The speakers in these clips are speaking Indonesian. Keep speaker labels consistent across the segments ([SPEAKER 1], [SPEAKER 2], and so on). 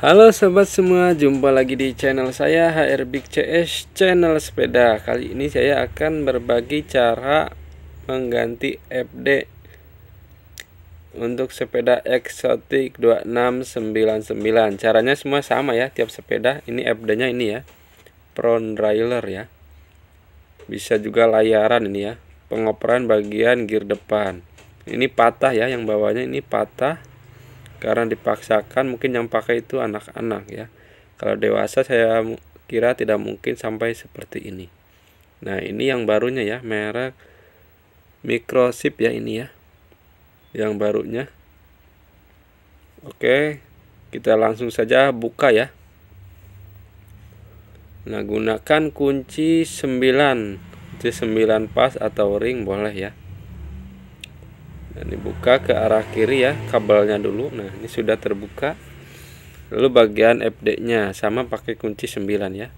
[SPEAKER 1] Halo sobat semua, jumpa lagi di channel saya HR Big CS channel sepeda. Kali ini saya akan berbagi cara mengganti FD untuk sepeda eksotik 2699. Caranya semua sama ya, tiap sepeda ini FD-nya ini ya. Front derailleur ya. Bisa juga layaran ini ya. Pengoperan bagian gear depan. Ini patah ya, yang bawahnya ini patah karena dipaksakan mungkin yang pakai itu anak-anak ya kalau dewasa saya kira tidak mungkin sampai seperti ini nah ini yang barunya ya merek microchip ya ini ya yang barunya oke kita langsung saja buka ya nah gunakan kunci 9 kunci 9 pas atau ring boleh ya Nah, ini buka ke arah kiri ya kabelnya dulu nah ini sudah terbuka lalu bagian FD nya sama pakai kunci 9 ya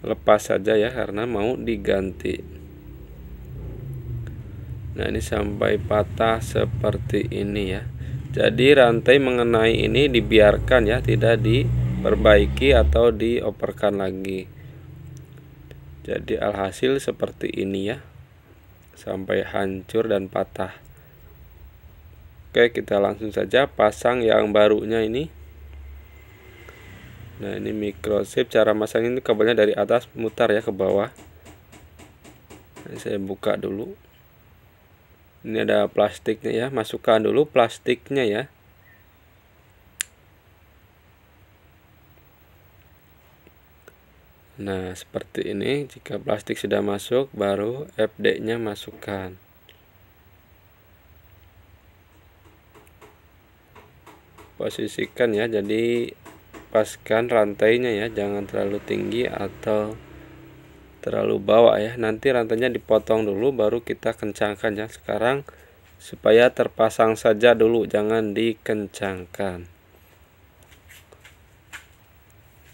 [SPEAKER 1] lepas saja ya karena mau diganti nah ini sampai patah seperti ini ya jadi rantai mengenai ini dibiarkan ya tidak diperbaiki atau dioperkan lagi jadi alhasil seperti ini ya sampai hancur dan patah oke kita langsung saja pasang yang barunya ini nah ini microchip cara masangin ini kabelnya dari atas mutar ya ke bawah nah, ini saya buka dulu ini ada plastiknya ya masukkan dulu plastiknya ya Nah, seperti ini jika plastik sudah masuk baru FD-nya masukkan. Posisikan ya, jadi paskan rantainya ya, jangan terlalu tinggi atau terlalu bawah ya. Nanti rantainya dipotong dulu baru kita kencangkan ya. Sekarang supaya terpasang saja dulu, jangan dikencangkan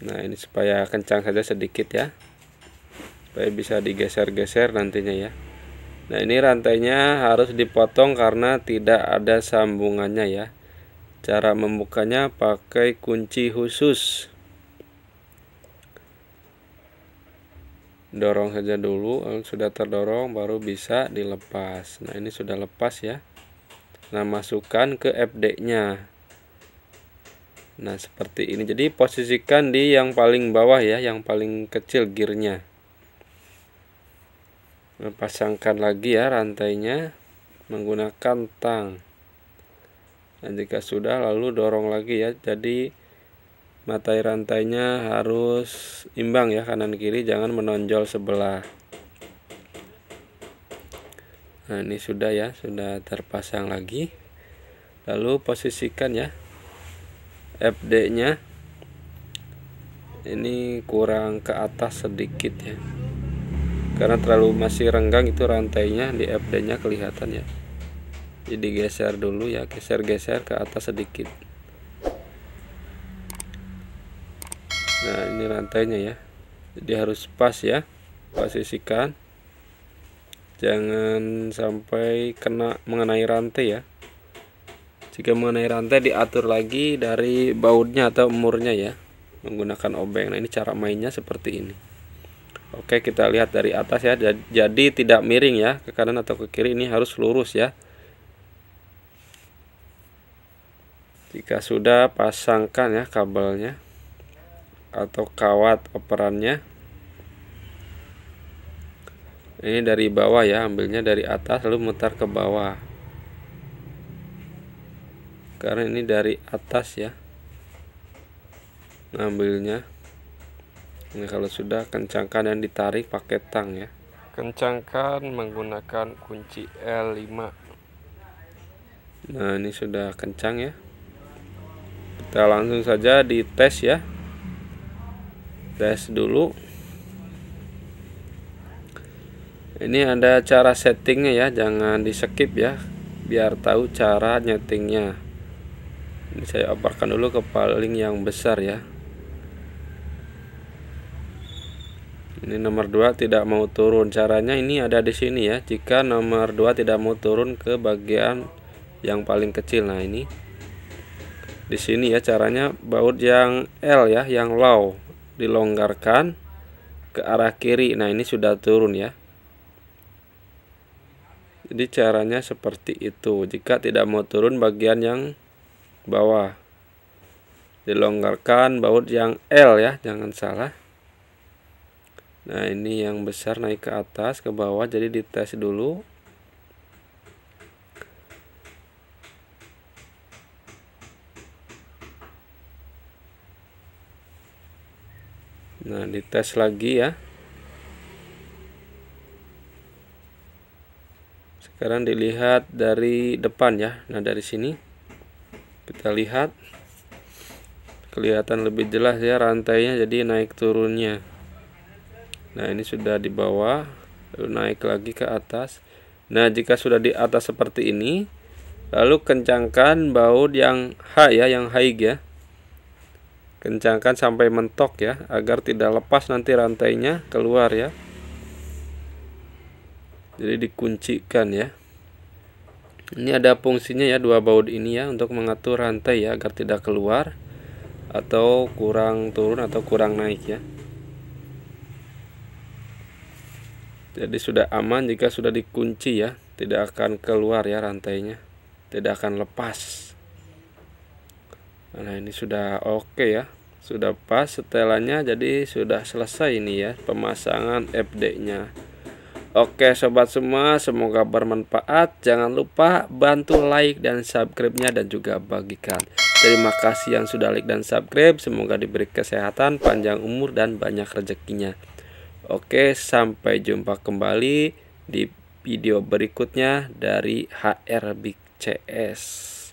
[SPEAKER 1] nah ini supaya kencang saja sedikit ya supaya bisa digeser-geser nantinya ya nah ini rantainya harus dipotong karena tidak ada sambungannya ya cara membukanya pakai kunci khusus dorong saja dulu eh, sudah terdorong baru bisa dilepas nah ini sudah lepas ya nah masukkan ke FD nya Nah seperti ini jadi posisikan di yang paling bawah ya yang paling kecil gearnya pasangkan lagi ya rantainya menggunakan tang dan nah, jika sudah lalu dorong lagi ya jadi matai rantainya harus imbang ya kanan kiri jangan menonjol sebelah nah ini sudah ya sudah terpasang lagi lalu posisikan ya FD nya ini kurang ke atas sedikit ya karena terlalu masih renggang itu rantainya di FD nya kelihatan ya jadi geser dulu ya geser-geser ke atas sedikit nah ini rantainya ya jadi harus pas ya posisikan jangan sampai kena mengenai rantai ya jika mengenai rantai diatur lagi dari bautnya atau umurnya ya menggunakan obeng nah ini cara mainnya seperti ini oke kita lihat dari atas ya jadi tidak miring ya ke kanan atau ke kiri ini harus lurus ya jika sudah pasangkan ya kabelnya atau kawat operannya ini dari bawah ya ambilnya dari atas lalu mutar ke bawah karena ini dari atas ya ngambilnya ini kalau sudah kencangkan dan ditarik pakai tang ya kencangkan menggunakan kunci L5 nah ini sudah kencang ya kita langsung saja di tes ya tes dulu ini ada cara settingnya ya jangan di skip ya biar tahu cara nyetingnya ini saya aparkan dulu ke paling yang besar ya ini nomor 2 tidak mau turun caranya ini ada di sini ya jika nomor 2 tidak mau turun ke bagian yang paling kecil nah ini di sini ya caranya baut yang L ya yang low dilonggarkan ke arah kiri nah ini sudah turun ya jadi caranya seperti itu jika tidak mau turun bagian yang bawah dilonggarkan baut yang L ya jangan salah nah ini yang besar naik ke atas ke bawah jadi dites dulu nah dites lagi ya sekarang dilihat dari depan ya nah dari sini kita lihat kelihatan lebih jelas ya rantainya jadi naik turunnya nah ini sudah di bawah naik lagi ke atas nah jika sudah di atas seperti ini lalu kencangkan baut yang H ya yang high ya kencangkan sampai mentok ya agar tidak lepas nanti rantainya keluar ya jadi dikuncikan ya ini ada fungsinya ya dua baut ini ya untuk mengatur rantai ya agar tidak keluar atau kurang turun atau kurang naik ya jadi sudah aman jika sudah dikunci ya tidak akan keluar ya rantainya tidak akan lepas nah ini sudah oke okay ya sudah pas setelannya jadi sudah selesai ini ya pemasangan FD nya Oke sobat semua, semoga bermanfaat. Jangan lupa bantu like dan subscribe-nya dan juga bagikan. Terima kasih yang sudah like dan subscribe. Semoga diberi kesehatan, panjang umur dan banyak rezekinya. Oke, sampai jumpa kembali di video berikutnya dari HR Big CS.